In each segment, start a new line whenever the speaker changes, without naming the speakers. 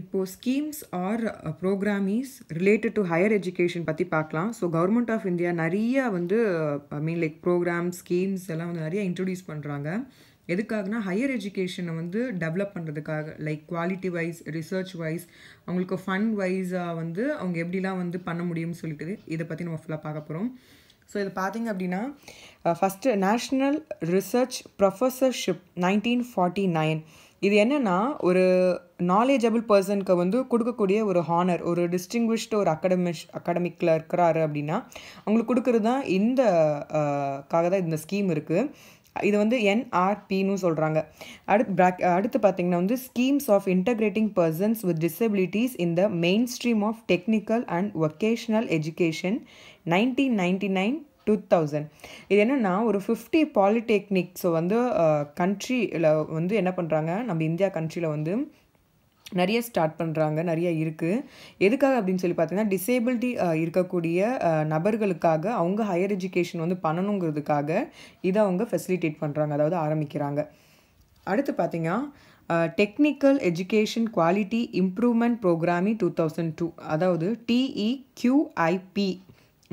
இப்போது schemes or programme is related to higher education பற்றி பார்க்கலாம் ஸோ கவர்மெண்ட் ஆஃப் இந்தியா நிறைய வந்து I mean like programme schemes எல்லாம் வந்து நிறைய இன்ட்ரடியூஸ் பண்ணுறாங்க எதுக்காகனா ஹையர் எஜுகேஷனை வந்து டெவலப் பண்ணுறதுக்காக like quality wise research wise அவங்களுக்கு ஃபண்ட் வைஸாக வந்து அவங்க எப்படிலாம் வந்து பண்ண முடியும்னு சொல்லிட்டு இதை பற்றி நம்ம ஃபுல்லாக பார்க்க போகிறோம் ஸோ இதை பார்த்தீங்க அப்படின்னா first national research professorship nineteen forty nine இது என்னென்னா ஒரு நாலேஜபிள் பர்சனுக்கு வந்து கொடுக்கக்கூடிய ஒரு ஹானர் ஒரு டிஸ்டிங்விஷ்டு ஒரு அகடமிஷ் அகாடமிக்கில் இருக்கிறாரு அப்படின்னா அவங்களுக்கு கொடுக்குறது தான் இந்த காக தான் இந்த ஸ்கீம் இருக்குது இது வந்து என்ஆர்பின்னு சொல்கிறாங்க அடுத்து ப்ராக் அடுத்து பார்த்தீங்கன்னா வந்து schemes of integrating persons with disabilities in the mainstream of technical and vocational education nineteen ninety nine two thousand இது என்னென்னா ஒரு ஃபிஃப்டி பாலிடெக்னிக் ஸோ வந்து கண்ட்ரியில் வந்து என்ன பண்ணுறாங்க நம்ம இந்தியா கண்ட்ரியில் வந்து நிறைய ஸ்டார்ட் பண்ணுறாங்க நிறைய இருக்குது எதுக்காக அப்படின்னு சொல்லி பார்த்தீங்கன்னா டிசேபிளிட்டி இருக்கக்கூடிய நபர்களுக்காக அவங்க ஹையர் எஜுகேஷன் வந்து பண்ணணுங்கிறதுக்காக இதை அவங்க ஃபெசிலிட்டேட் பண்ணுறாங்க அதாவது ஆரம்பிக்கிறாங்க அடுத்து பார்த்தீங்கன்னா technical education quality improvement programme two thousand two அதாவது டிஇ கியூஐபி e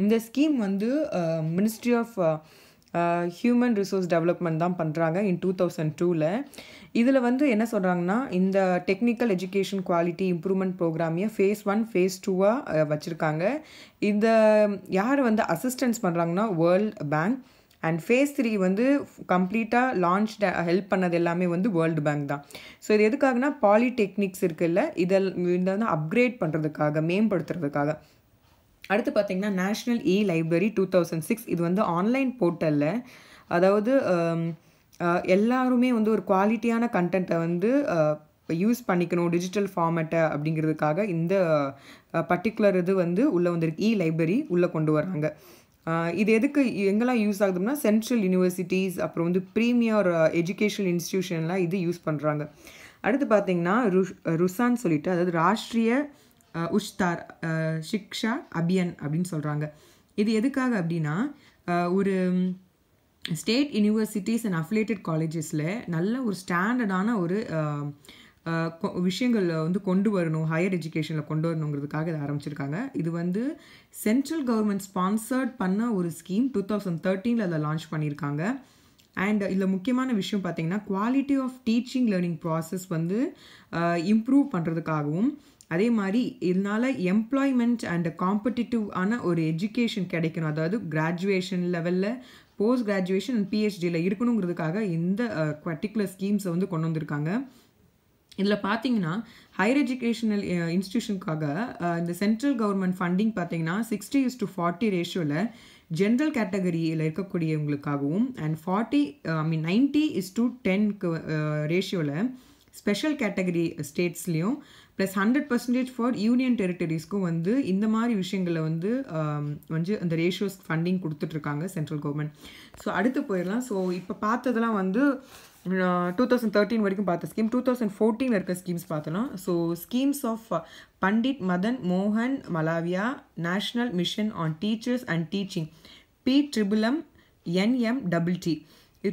இந்த ஸ்கீம் வந்து ministry of human resource development தான் பண்ணுறாங்க இன் டூ தௌசண்ட் டூவில் இதில் வந்து என்ன சொல்கிறாங்கன்னா இந்த டெக்னிக்கல் எஜுகேஷன் குவாலிட்டி இம்ப்ரூவ்மெண்ட் ப்ரோக்ராமையே ஃபேஸ் ஒன் ஃபேஸ் டூவாக வச்சுருக்காங்க இந்த யார் வந்து அசிஸ்டன்ஸ் பண்ணுறாங்கன்னா world bank and phase three வந்து கம்ப்ளீட்டாக லான்ச் ஹெல்ப் பண்ணது எல்லாமே வந்து வேர்ல்டு பேங்க் தான் ஸோ இது எதுக்காகனா பாலிடெக்னிக்ஸ் இருக்குல்ல இதில் இதை வந்து அப்கிரேட் பண்ணுறதுக்காக மேம்படுத்துறதுக்காக அடுத்து பார்த்திங்கன்னா national e library two thousand six இது வந்து ஆன்லைன் போர்ட்டலில் அதாவது எல்லாருமே வந்து ஒரு குவாலிட்டியான கண்டென்ட்டை வந்து யூஸ் பண்ணிக்கணும் டிஜிட்டல் ஃபார்மேட்டை அப்படிங்கிறதுக்காக இந்த பர்டிகுலர் இது வந்து உள்ளே வந்திருக்கு இ லைப்ரரி உள்ளே கொண்டு வராங்க இது எதுக்கு எங்கெல்லாம் யூஸ் ஆகுதுன்னா சென்ட்ரல் யூனிவர்சிட்டிஸ் அப்புறம் வந்து ப்ரீமியர் எஜுகேஷனல் இன்ஸ்டியூஷன்லாம் இது யூஸ் பண்ணுறாங்க அடுத்து பார்த்திங்கன்னா ரு ருசான்னு சொல்லிட்டு அதாவது ராஷ்ட்ரிய உஷ்தார் ஷிக்ஷா அபியன் அப்படின்னு சொல்கிறாங்க இது எதுக்காக அப்படின்னா ஒரு ஸ்டேட் யூனிவர்சிட்டிஸ் அண்ட் அஃபிலேட்டட் காலேஜஸில் நல்ல ஒரு ஸ்டாண்டர்டான ஒரு விஷயங்கள் வந்து கொண்டு வரணும் ஹையர் எஜுகேஷனில் கொண்டு வரணுங்கிறதுக்காக இதை ஆரம்பிச்சிருக்காங்க இது வந்து சென்ட்ரல் கவர்மெண்ட் ஸ்பான்சர்ட் பண்ண ஒரு ஸ்கீம் டூ தௌசண்ட் தேர்ட்டீனில் அதை லான்ச் பண்ணியிருக்காங்க அண்ட் இதில் முக்கியமான விஷயம் பார்த்திங்கன்னா quality of teaching learning process வந்து இம்ப்ரூவ் பண்ணுறதுக்காகவும் அதே மாதிரி இதனால் எம்ப்ளாய்மெண்ட் அண்ட் ஆன ஒரு எஜுகேஷன் கிடைக்கணும் அதாவது கிராஜுவேஷன் லெவலில் போஸ்ட் கிராஜுவேஷன் அண்ட் பிஹெச்டியில் இருக்கணுங்கிறதுக்காக இந்த பர்டிகுலர் ஸ்கீம்ஸை வந்து கொண்டு வந்திருக்காங்க இதில் பார்த்தீங்கன்னா ஹையர் எஜுகேஷனல் இன்ஸ்டியூஷனுக்காக இந்த சென்ட்ரல் கவர்மெண்ட் ஃபண்டிங் பார்த்தீங்கன்னா சிக்ஸ்டி இஸ் டு ஃபார்ட்டி ரேஷியோவில் ஜென்ரல் கேட்டகரியில் இருக்கக்கூடியவங்களுக்காகவும் and forty I mean ninety is to டென்க்கு ரேஷியோவில் ஸ்பெஷல் கேட்டகரி ஸ்டேட்ஸ்லேயும் plus hundred percentage for union டெரிட்டரிஸ்க்கும் வந்து இந்த மாதிரி விஷயங்களை வந்து um, வந்து அந்த ரேஷியோஸ் ஃபண்டிங் கொடுத்துட்ருக்காங்க சென்ட்ரல் கவர்மெண்ட் ஸோ அடுத்து போயிடலாம் ஸோ இப்போ பார்த்ததெல்லாம் வந்து டூ தௌசண்ட் தேர்ட்டின் வரைக்கும் பார்த்த ஸ்கீம் டூ தௌசண்ட் ஃபோர்டீன் இருக்க ஸ்கீம்ஸ் பார்த்தோம்னா so schemes of Pandit Madan மோகன் Malaviya national mission on teachers and teaching P N M double T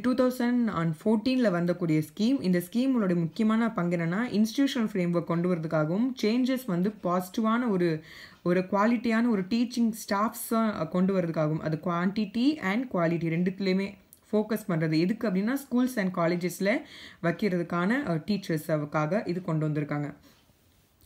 two thousand and ஃபோர்டீனில் வந்தக்கூடிய ஸ்கீம் இந்த ஸ்கீமோடைய முக்கியமான பங்கு என்னென்னா இன்ஸ்டியூஷனல் ஃப்ரேம் ஒர்க் கொண்டு வரதுக்காகவும் சேஞ்சஸ் வந்து பாசிட்டிவான ஒரு ஒரு குவாலிட்டியான ஒரு டீச்சிங் ஸ்டாஃப்ஸாக கொண்டு வரதுக்காகவும் அது குவான்டிட்டி அண்ட் குவாலிட்டி ரெண்டுத்துலேயுமே ஃபோக்கஸ் பண்ணுறது எதுக்கு அப்படின்னா ஸ்கூல்ஸ் அண்ட் காலேஜஸில் வைக்கிறதுக்கான டீச்சர்ஸுக்காக இது கொண்டு வந்திருக்காங்க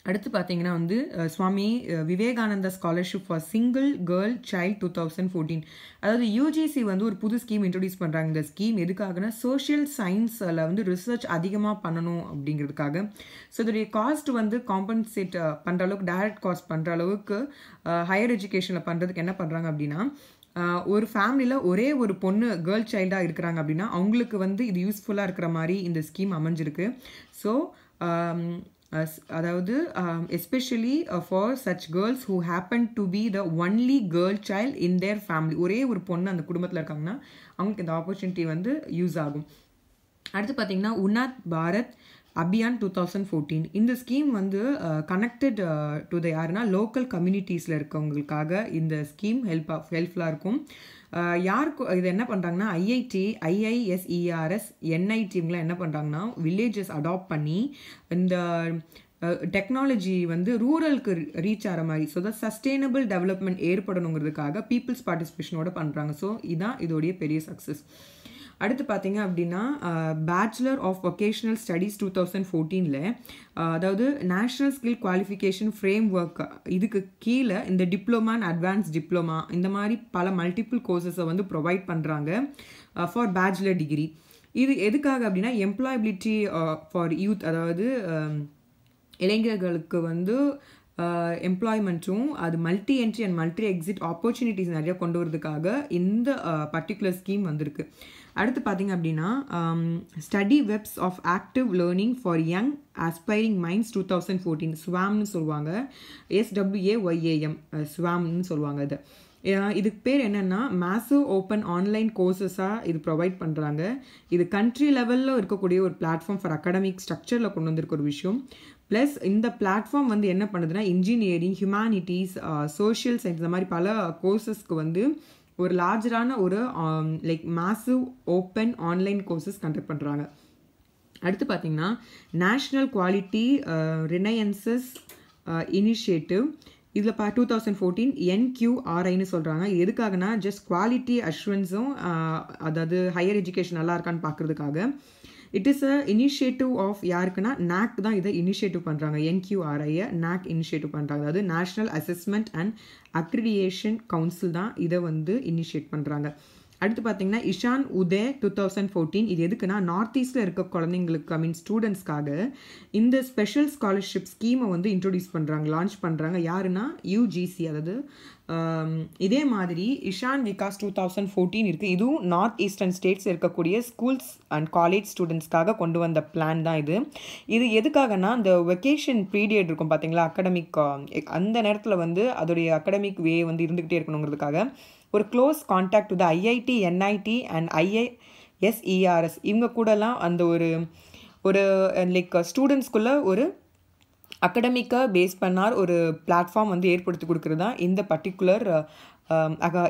அடுத்து பார்த்தீங்கன்னா வந்து Swami Vivekananda scholarship for single girl child two thousand fourteen அதாவது யூஜிசி வந்து ஒரு புது ஸ்கீம் இன்ட்ரடியூஸ் பண்ணுறாங்க இந்த ஸ்கீம் எதுக்காகனா சோஷியல் சயின்ஸில் வந்து ரிசர்ச் அதிகமாக பண்ணணும் அப்படிங்கிறதுக்காக ஸோ இதோடைய காஸ்ட் வந்து காம்பன்சேட் பண்ணுற அளவுக்கு டைரக்ட் காஸ்ட் பண்ணுற அளவுக்கு ஹையர் எஜுகேஷனில் பண்ணுறதுக்கு என்ன பண்ணுறாங்க அப்படின்னா ஒரு ஃபேமிலியில் ஒரே ஒரு பொண்ணு கேர்ள் சைல்டாக இருக்கிறாங்க அப்படின்னா அவங்களுக்கு வந்து இது யூஸ்ஃபுல்லாக இருக்கிற மாதிரி இந்த ஸ்கீம் அமைஞ்சிருக்கு ஸோ அதாவது especially for such girls who happen to be the only girl child in their family ஒரே ஒரு பொண்ணு அந்த குடும்பத்தில் இருக்காங்கன்னா அவங்களுக்கு இந்த ஆப்பர்ச்சுனிட்டி வந்து யூஸ் ஆகும் அடுத்து பார்த்தீங்கன்னா Unnat Bharat Abhiyan two thousand fourteen இந்த ஸ்கீம் வந்து கனெக்டட் டு த யாருன்னா லோக்கல் கம்யூனிட்டிஸில் இருக்கவங்களுக்காக இந்த ஸ்கீம் ஹெல்ப் ஹெல்ப்ஃபுல்லாக இருக்கும் uh, யாருக்கு இது என்ன பண்ணுறாங்கன்னா ஐஐடி ஐஐஎஸ்இஆர்எஸ் e என்ஐடிங்களாம் என்ன பண்ணுறாங்கன்னா வில்லேஜஸ் அடாப்ட் பண்ணி இந்த டெக்னாலஜி uh, வந்து ரூரலுக்கு ரீச் ஆகிற மாதிரி ஸோ தான் சஸ்டெயினபிள் டெவலப்மெண்ட் ஏற்படணுங்கிறதுக்காக பீப்புள்ஸ் பார்ட்டிசிபேஷனோட பண்ணுறாங்க ஸோ இதுதான் இதோடைய பெரிய சக்ஸஸ் அடுத்து பார்த்தீங்க அப்படின்னா bachelor of vocational studies two thousand ஃபோர்டீனில் அதாவது national skill qualification framework இதுக்கு கீழே இந்த டிப்ளமா அண்ட் அட்வான்ஸ் டிப்ளமா இந்த மாதிரி பல மல்டிபிள் கோர்சஸை வந்து ப்ரொவைட் பண்ணுறாங்க ஃபார் பேச்சுலர் டிகிரி இது எதுக்காக அப்படின்னா எம்ப்ளாயபிலிட்டி ஃபார் யூத் அதாவது இளைஞர்களுக்கு வந்து எம்ப்ளாய்மெண்ட்டும் அது multi entry and multi exit opportunities நிறையா கொண்டு வரதுக்காக இந்த பர்டிகுலர் ஸ்கீம் வந்திருக்கு அடுத்து பார்த்தீங்க அப்படின்னா study webs of active learning for young aspiring minds two thousand fourteen ஸ்வாம்னு சொல்லுவாங்க எஸ்டபிள்யூஏ ஒய்ஏஎம் ஸ்வாம்னு சொல்லுவாங்க அது இதுக்கு பேர் என்னென்னா மேசிவ் ஓப்பன் ஆன்லைன் கோர்சஸாக இது ப்ரொவைட் பண்ணுறாங்க இது கண்ட்ரி லெவலில் இருக்கக்கூடிய ஒரு பிளாட்ஃபார்ம் ஃபார் அகாடமிக் ஸ்ட்ரக்சரில் கொண்டு வந்திருக்க ஒரு விஷயம் ப்ளஸ் இந்த பிளாட்ஃபார்ம் வந்து என்ன பண்ணுதுன்னா இன்ஜினியரிங் ஹியூமானிட்டிஸ் சோஷியல் சயின்ஸ் இந்த மாதிரி பல கோர்சஸ்க்கு வந்து ஒரு லார்ஜரான ஒரு like massive open online courses conduct பண்ணுறாங்க அடுத்து பார்த்தீங்கன்னா நேஷ்னல் குவாலிட்டி ரினையன்சஸ் இனிஷியேட்டிவ் இதில் பா டூ தௌசண்ட் ஃபோர்டீன் என்கியூஆர்ஐன்னு சொல்கிறாங்க எதுக்காகனா ஜஸ்ட் குவாலிட்டி அஷ்வன்ஸும் அதாவது ஹையர் எஜுகேஷன் நல்லா இருக்கான்னு பார்க்குறதுக்காக it is a initiative of யாருக்குன்னா நாக் தான் இதை இனிஷியேட்டிவ் பண்ணுறாங்க என்கியூஆர்ஐயை நாக் இனிஷியேட்டிவ் பண்ணுறாங்க அதாவது national assessment and accreditation council தான் இதை வந்து இனிஷியேட் பண்ணுறாங்க அடுத்து பார்த்தீங்கன்னா இஷான் உதே டூ தௌசண்ட் ஃபோர்டீன் இது எதுக்குன்னா நார்த் ஈஸ்ட்டில் இருக்க குழந்தைங்களுக்கு ஐ மீன் ஸ்டூடெண்ட்ஸ்க்காக இந்த ஸ்பெஷல் ஸ்காலர்ஷிப் ஸ்கீமை வந்து இன்ட்ரொடியூஸ் பண்ணுறாங்க லான்ச் பண்ணுறாங்க யாருன்னா யூஜிசி அதாவது um, இதே மாதிரி Ishan Vikas two thousand fourteen இருக்குது இதுவும் நார்த் ஈஸ்டர்ன் ஸ்டேட்ஸ் இருக்கக்கூடிய ஸ்கூல்ஸ் அண்ட் காலேஜ் ஸ்டூடெண்ட்ஸ்க்காக கொண்டு வந்த பிளான் தான் இது இது எதுக்காகனா இந்த வெக்கேஷன் பீரியட் இருக்கும் பார்த்தீங்களா அகடமிக் um, அந்த நேரத்தில் வந்து அதோடைய அகடமிக் வே வந்து இருந்துக்கிட்டே இருக்கணுங்கிறதுக்காக ஒரு close contact to IIT NIT and IISERs இவங்க கூடலாம் அந்த ஒரு ஒரு லைக் ஸ்டூடெண்ட்ஸ்குள்ளே ஒரு அகடமிக்காக பேஸ் பண்ணார் ஒரு பிளாட்ஃபார்ம் வந்து ஏற்படுத்தி கொடுக்குறது தான் இந்த பர்டிகுலர்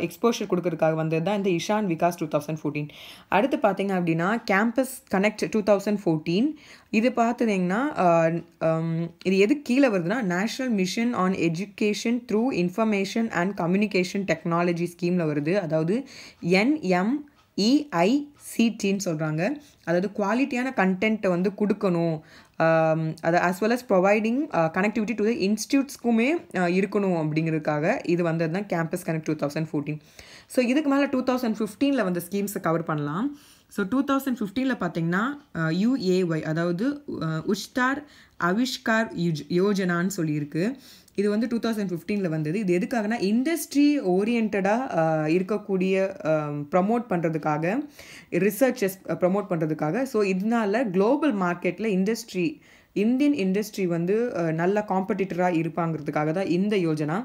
எக்ஸ்போஷர் கொடுக்கறதுக்காக வந்தது தான் இந்த Ishan Vikas two thousand fourteen அடுத்து பார்த்தீங்க அப்படின்னா campus connect two thousand fourteen இது பார்த்தீங்கன்னா இது எது கீழே வருதுன்னா national mission on education through information and communication technology ஸ்கீமில் வருது அதாவது என்எம் இஐசிடின்னு e சொல்கிறாங்க அதாவது குவாலிட்டியான கண்டென்ட்டை வந்து கொடுக்கணும் Um, அது as well as providing connectivity to the இன்ஸ்டியூட்ஸ்க்குமே இருக்கணும் அப்படிங்கிறதுக்காக இது வந்தது தான் campus connect two thousand fourteen so இதுக்கு மேலே டூ தௌசண்ட் ஃபிஃப்டீனில் வந்து ஸ்கீம்ஸை கவர் பண்ணலாம் ஸோ டூ தௌசண்ட் ஃபிஃப்டீனில் பார்த்தீங்கன்னா யூஏஒய் அதாவது உஷ்டார் அவிஷ்கார் யுஜ் யோஜனான்னு சொல்லியிருக்கு இது வந்து டூ தௌசண்ட் ஃபிஃப்டீனில் வந்தது இது எதுக்காகனா இண்டஸ்ட்ரி ஓரியன்டாக இருக்கக்கூடிய ப்ரமோட் பண்ணுறதுக்காக ரிசர்ச்சஸ் ப்ரமோட் பண்ணுறதுக்காக ஸோ இதனால குளோபல் மார்க்கெட்டில் இண்டஸ்ட்ரி இந்தியன் இண்டஸ்ட்ரி வந்து நல்ல காம்படிட்டராக இருப்பாங்கிறதுக்காக தான் இந்த யோஜனா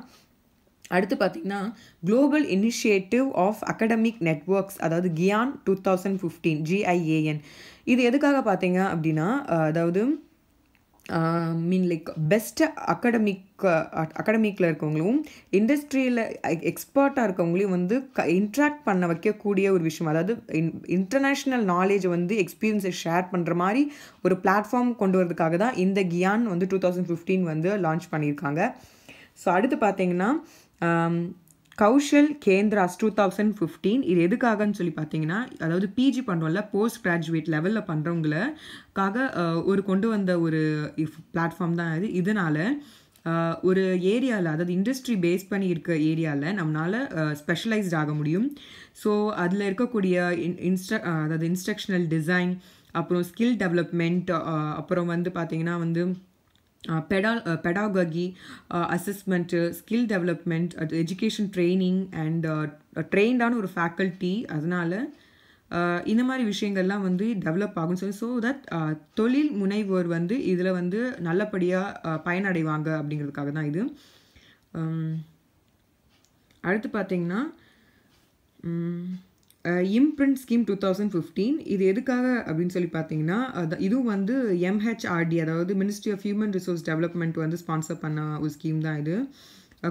அடுத்து பார்த்தீங்கன்னா global initiative of academic networks அதாவது GIAN two thousand fifteen GIAN இது எதுக்காக பார்த்தீங்க அப்படின்னா அதாவது மீன் லைக் பெஸ்ட்டு அகடமிக் அகடமிக்கில் இருக்கவங்களும் இண்டஸ்ட்ரியில் எக்ஸ்பர்ட்டாக இருக்கவங்களையும் வந்து க இன்ட்ராக்ட் பண்ண வைக்கக்கூடிய ஒரு விஷயம் அதாவது இன் இன்டர்நேஷ்னல் நாலேஜை வந்து எக்ஸ்பீரியன்ஸை ஷேர் பண்ணுற மாதிரி ஒரு பிளாட்ஃபார்ம் கொண்டு வரதுக்காக தான் இந்த கியான் வந்து டூ தௌசண்ட் ஃபிஃப்டீன் வந்து லான்ச் பண்ணியிருக்காங்க ஸோ அடுத்து பார்த்தீங்கன்னா Kaushal Kendras two thousand fifteen இது எதுக்காகன்னு சொல்லி பார்த்தீங்கன்னா அதாவது பிஜி பண்ணுறோம்ல போஸ்ட் கிராஜுவேட் லெவலில் பண்ணுறவங்களுக்காக ஒரு கொண்டு வந்த ஒரு பிளாட்ஃபார்ம் தான் அது இதனால் ஒரு ஏரியாவில் அதாவது இண்டஸ்ட்ரி பேஸ் பண்ணி இருக்க ஏரியாவில் நம்மளால் ஸ்பெஷலைஸ்ட் ஆக முடியும் ஸோ அதில் இருக்கக்கூடிய இன் இன்ஸ்ட அதாவது இன்ஸ்ட்ரக்ஷனல் டிசைன் அப்புறம் ஸ்கில் டெவலப்மெண்ட் அப்புறம் வந்து பார்த்திங்கன்னா வந்து பெடா பெடாகி அசஸ்மெண்ட்டு ஸ்கில் டெவலப்மெண்ட் அது எஜுகேஷன் ட்ரைனிங் அண்ட் ட்ரெயின்டான ஒரு ஃபேக்கல்ட்டி அதனால் uh, இந்த மாதிரி விஷயங்கள்லாம் வந்து டெவலப் ஆகும்னு சொல்லி ஸோ தட் uh, தொழில் முனைவோர் வந்து இதில் வந்து நல்லபடியாக uh, பயனடைவாங்க அப்படிங்கிறதுக்காக தான் இது um, அடுத்து பார்த்திங்கன்னா um, imprint scheme two thousand fifteen இது எதுக்காக அப்படின்னு சொல்லி பார்த்தீங்கன்னா இதுவும் வந்து எம்ஹெச்ஆர்டி அதாவது ministry of human resource development வந்து ஸ்பான்சர் பண்ண ஒரு ஸ்கீம் தான் இது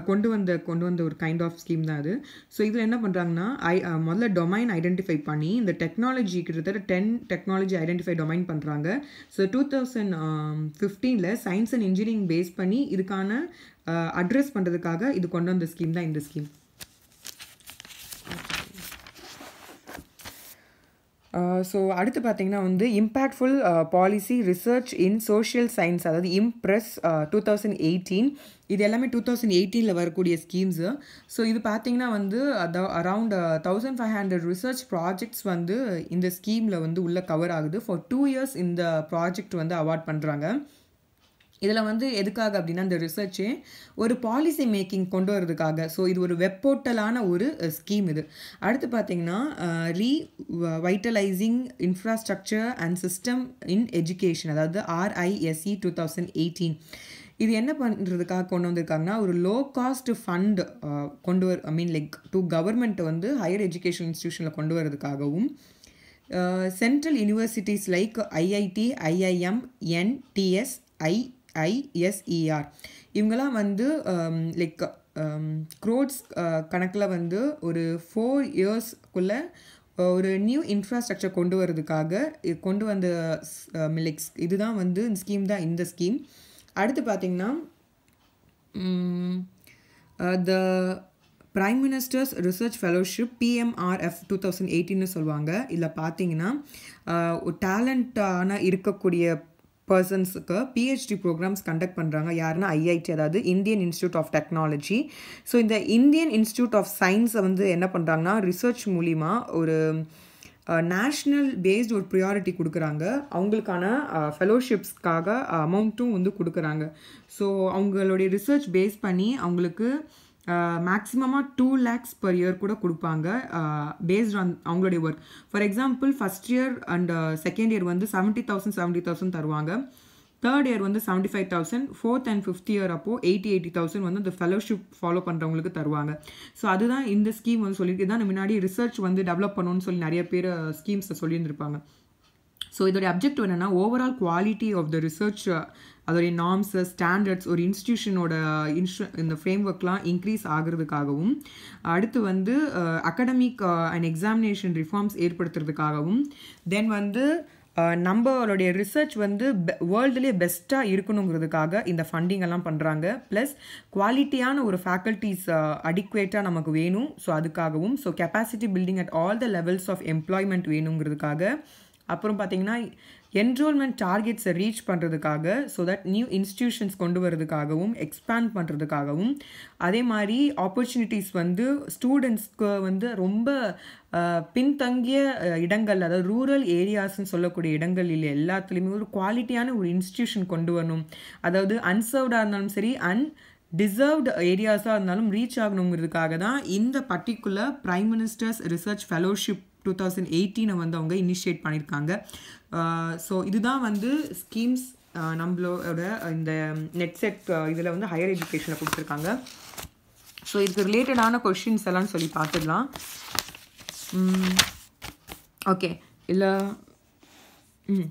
கொண்டு வந்த கொண்டு வந்த ஒரு கைண்ட் ஆஃப் ஸ்கீம் தான் அது ஸோ இதில் என்ன பண்ணுறாங்கன்னா ஐ முதல்ல டொமைன் ஐடென்டிஃபை பண்ணி இந்த டெக்னாலஜி கிட்டத்தட்ட டென் டெக்னாலஜி ஐடென்டிஃபை டொமைன் பண்ணுறாங்க ஸோ டூ தௌசண்ட் ஃபிஃப்டீனில் சயின்ஸ் அண்ட் இன்ஜினியரிங் பேஸ் பண்ணி இதுக்கான அட்ரஸ் பண்ணுறதுக்காக இது கொண்டு வந்த ஸ்கீம் தான் இந்த ஸ்கீம் ஸோ அடுத்து பார்த்தீங்கன்னா வந்து impactful policy research in social science அதாவது இம்ப்ரெஸ் டூ தௌசண்ட் எயிட்டீன் இது எல்லாமே டூ தௌசண்ட் எயிட்டீனில் வரக்கூடிய ஸ்கீம்ஸு ஸோ இது பார்த்தீங்கன்னா வந்து அத around thousand five hundred research projects வந்து இந்த ஸ்கீமில் வந்து உள்ளே கவர் ஆகுது ஃபார் டூ இயர்ஸ் இந்த ப்ராஜெக்ட் வந்து அவார்ட் பண்ணுறாங்க இதில் வந்து எதுக்காக அப்படின்னா இந்த ரிசர்ச்சு ஒரு பாலிசி மேக்கிங் கொண்டு வர்றதுக்காக ஸோ இது ஒரு வெப்போர்ட்டலான ஒரு ஸ்கீம் இது அடுத்து பார்த்தீங்கன்னா revitalising infrastructure and system in education அதாவது ஆர்ஐஎஸ்இ டூ தௌசண்ட் எயிட்டீன் இது என்ன பண்ணுறதுக்காக கொண்டு வந்திருக்காங்கன்னா ஒரு லோ காஸ்ட் ஃபண்ட் கொண்டு வர I mean like to government வந்து ஹையர் எஜுகேஷன் இன்ஸ்டியூஷனில் கொண்டு வர்றதுக்காகவும் central universities like IIT IIM NITs IISER e இவங்கெல்லாம் வந்து லைக் க்ரோட்ஸ் கணக்கில் வந்து ஒரு ஃபோர் இயர்ஸ்க்குள்ளே uh, ஒரு நியூ இன்ஃப்ராஸ்ட்ரக்சர் கொண்டு வரதுக்காக கொண்டு வந்த லைக் um, இதுதான் வந்து இந்த ஸ்கீம் தான் இந்த ஸ்கீம் அடுத்து பார்த்திங்கன்னா the prime minister's research fellowship PMRF two thousand எயிட்டின்னு சொல்லுவாங்க இதில் பார்த்தீங்கன்னா டேலண்டான uh, இருக்கக்கூடிய பர்சன்ஸுக்கு பிஹெச்டி ப்ரோக்ராம்ஸ் கண்டக்ட் பண்ணுறாங்க யாருன்னா ஐஐடி அதாவது Indian institute of technology so இந்த இந்தியன் இன்ஸ்டியூட் ஆஃப் சயின்ஸை வந்து என்ன பண்ணுறாங்கன்னா ரிசர்ச் மூலிமா ஒரு நேஷ்னல் பேஸ்டு ஒரு ப்ரியாரிட்டி கொடுக்குறாங்க அவங்களுக்கான ஃபெலோஷிப்ஸ்க்காக அமௌண்ட்டும் வந்து கொடுக்குறாங்க ஸோ அவங்களுடைய ரிசர்ச் பேஸ் பண்ணி அவங்களுக்கு மேக்ஸிமமாக டூ லேக்ஸ் பர் இயர் கூட கொடுப்பாங்க பேஸ்ட் ஆன் அவங்களுடைய work for example first year and second year வந்து செவன்ட்டி தௌசண்ட் செவன்ட்டி தௌசண்ட் தருவாங்க தேர்ட் இயர் வந்து seventy five thousand fourth and fifth year அப்போது எயிட்டி எயிட்டி தௌசண்ட் வந்து அந்த ஃபெலோஷிப் ஃபாலோ பண்ணுறவங்களுக்கு தருவாங்க ஸோ அதுதான் இந்த ஸ்கீம் வந்து சொல்லியிருக்கு தான் முன்னாடி ரிசர்ச் வந்து டெவலப் பண்ணணும்னு சொல்லி நிறைய பேர் ஸ்கீம்ஸை uh, சொல்லியிருந்திருப்பாங்க ஸோ இதோடைய அப்ஜெக்ட் என்னென்னா overall quality of the research அதோடைய நார்ம்ஸு ஸ்டாண்டர்ட்ஸ் uh, ஒரு இன்ஸ்டியூஷனோட இன்ஸ்ட் இந்த ஃப்ரேம் ஒர்க்லாம் இன்க்ரீஸ் ஆகிறதுக்காகவும் அடுத்து வந்து அகடமிக் அண்ட் எக்ஸாமினேஷன் ரிஃபார்ம்ஸ் ஏற்படுத்துறதுக்காகவும் தென் வந்து uh, நம்மளுடைய ரிசர்ச் வந்து பெ வேர்ல்டுலேயே பெஸ்ட்டாக இருக்கணுங்கிறதுக்காக இந்த ஃபண்டிங் எல்லாம் பண்ணுறாங்க ப்ளஸ் குவாலிட்டியான ஒரு ஃபேக்கல்ட்டிஸ் அடிக்குவேட்டாக uh, நமக்கு வேணும் ஸோ அதுக்காகவும் so capacity building at all the levels of employment வேணுங்கிறதுக்காக அப்புறம் பார்த்தீங்கன்னா என்ரோல்மெண்ட் டார்கெட்ஸை ரீச் பண்ணுறதுக்காக ஸோ தட் நியூ இன்ஸ்டியூஷன்ஸ் கொண்டு வரதுக்காகவும் எக்ஸ்பேண்ட் பண்ணுறதுக்காகவும் அதே மாதிரி ஆப்பர்ச்சுனிட்டிஸ் வந்து ஸ்டூடெண்ட்ஸ்க்கு வந்து ரொம்ப பின்தங்கிய இடங்கள் அதாவது ரூரல் ஏரியாஸ்ன்னு சொல்லக்கூடிய இடங்கள் இல்லை எல்லாத்துலேயுமே ஒரு குவாலிட்டியான ஒரு இன்ஸ்டியூஷன் கொண்டு வரணும் அதாவது அன்சர்வ்டாக இருந்தாலும் சரி அன் டிசர்வ்டு ஏரியாஸாக இருந்தாலும் ரீச் ஆகணுங்கிறதுக்காக தான் இந்த particular prime minister's research fellowship two thousand எயிட்டீனை வந்து அவங்க இனிஷியேட் பண்ணியிருக்காங்க ஸோ இதுதான் வந்து ஸ்கீம்ஸ் நம்மளோட இந்த நெட் செட் இதில் வந்து ஹையர் எஜுகேஷனை கொடுத்துருக்காங்க ஸோ இதுக்கு ரிலேட்டடான கொஷின்ஸ் எல்லாம் சொல்லி பார்த்துடலாம் ஓகே இல்லை ம்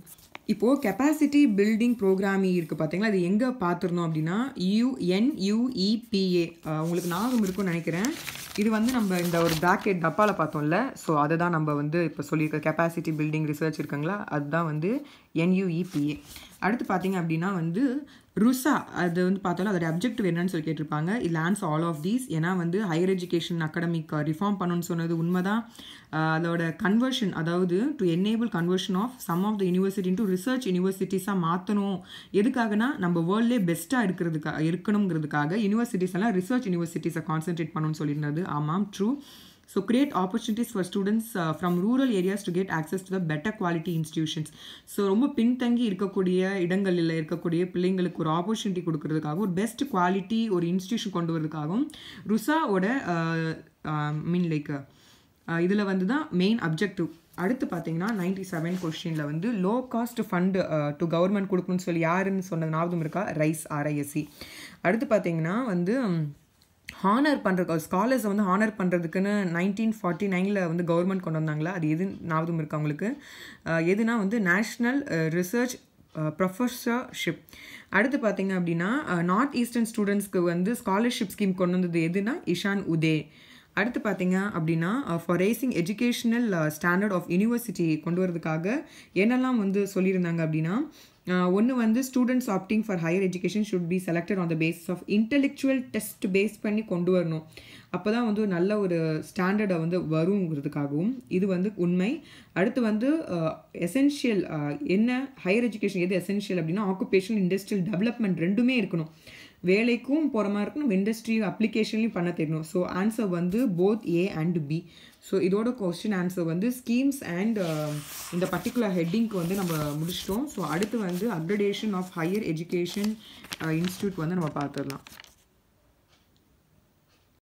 இப்போது கெப்பாசிட்டி பில்டிங் ப்ரோக்ராமி இருக்குது பார்த்தீங்களா அது எங்கே பார்த்துருந்தோம் அப்படின்னா யூஎன்யூஇபிஏ e உங்களுக்கு ஞாபகம் இருக்கும்னு நினைக்கிறேன் இது வந்து நம்ம இந்த ஒரு பேக்கெட் டப்பாவில் பார்த்தோம்ல ஸோ அதை தான் நம்ம வந்து இப்போ சொல்லியிருக்க கெப்பாசிட்டி பில்டிங் ரிசர்ச் இருக்குங்களா அதுதான் வந்து என்யூஇபிஏ அடுத்து பார்த்தீங்க அப்படின்னா வந்து ருசா அது வந்து பார்த்தாலும் அதோட அப்ஜெக்டிவ் என்னன்னு சொல்லி கேட்டிருப்பாங்க it lands all of these ஏன்னா வந்து ஹையர் எஜுகேஷன் அகடமிக் ரிஃபார்ம் பண்ணணும்னு சொன்னது உண்மைதான் அதோட கன்வர்ஷன் அதாவது to enable conversion of some of the university to research யூனிவர்சிட்டிஸாக மாற்றணும் எதுக்காகனா நம்ம வேர்ல்ட்லே பெஸ்ட்டாக இருக்கிறதுக்காக இருக்கணுங்கிறதுக்காக யூனிவர்சிட்டிஸ் எல்லாம் ரிசர்ச் யூனிவர்சிட்டிஸை கான்சென்ட்ரேட் பண்ணணும்னு சொல்லியிருந்தது ஆமாம் true so create opportunities for students from uh, rural rural to to access access to the better quality so ரொம்ப பின்தங்கி இருக்கக்கூடிய இடங்களில் இருக்கக்கூடிய பிள்ளைங்களுக்கு ஒரு ஆப்பர்ச்சுனிட்டி கொடுக்கறதுக்காகவும் ஒரு பெஸ்ட் குவாலிட்டி ஒரு இன்ஸ்டியூஷன் கொண்டு வரதுக்காகவும் ருசாவோட மீன் லைக் இதில் வந்து தான் மெயின் அப்ஜெக்டிவ் அடுத்து பார்த்தீங்கன்னா நைன்டி செவன் கொஸ்டினில் வந்து low cost fund to government கொடுக்கணும்னு சொல்லி யாருன்னு சொன்ன ஞாபகம் இருக்கா ரைஸ் ஆர்ஐஎஸ்சி e. அடுத்து பார்த்தீங்கன்னா வந்து ஹானர் பண்ணுற ஸ்காலர்ஸை வந்து ஹானர் பண்ணுறதுக்குன்னு நைன்டீன் ஃபார்ட்டி நைனில் வந்து கவர்மெண்ட் கொண்டு வந்தாங்களா அது எது ஞாபகம் இருக்கு அவங்களுக்கு எதுனா வந்து நேஷ்னல் ரிசர்ச் ப்ரொஃபஸர்ஷிப் அடுத்து பார்த்தீங்க அப்படின்னா நார்த் ஈஸ்டர்ன் ஸ்டூடெண்ட்ஸ்க்கு வந்து ஸ்காலர்ஷிப் ஸ்கீம் கொண்டு வந்தது எதுனா இஷான் உதே அடுத்து பார்த்தீங்க அப்படின்னா for raising educational standard of university கொண்டு வரதுக்காக என்னெல்லாம் வந்து சொல்லியிருந்தாங்க அப்படின்னா Uh, ஒன்று வந்து students opting for higher education should be selected on the basis of intellectual test base பண்ணி கொண்டு வரணும் அப்போ தான் வந்து நல்ல ஒரு ஸ்டாண்டர்டை வந்து வருங்கிறதுக்காகவும் இது வந்து உண்மை அடுத்து வந்து எசென்ஷியல் uh, uh, என்ன ஹையர் எஜுகேஷன் எது எசென்ஷியல் அப்படின்னா ஆக்குபேஷன் இண்டஸ்ட்ரியல் டெவலப்மெண்ட் ரெண்டுமே இருக்கணும் வேலைக்கும் போகிற மாதிரி இருக்கணும் இண்டஸ்ட்ரியும் அப்ளிகேஷன்லையும் பண்ண தெரியணும் ஸோ ஆன்சர் வந்து both A and B so இதோட கொஸ்டின் ஆன்சர் வந்து ஸ்கீம்ஸ் அண்ட் um, இந்த பர்டிகுலர் ஹெட்டிங்க்கு வந்து நம்ம முடிச்சிட்டோம் ஸோ அடுத்து வந்து accreditation of higher education institute வந்து நம்ம பார்த்துடலாம்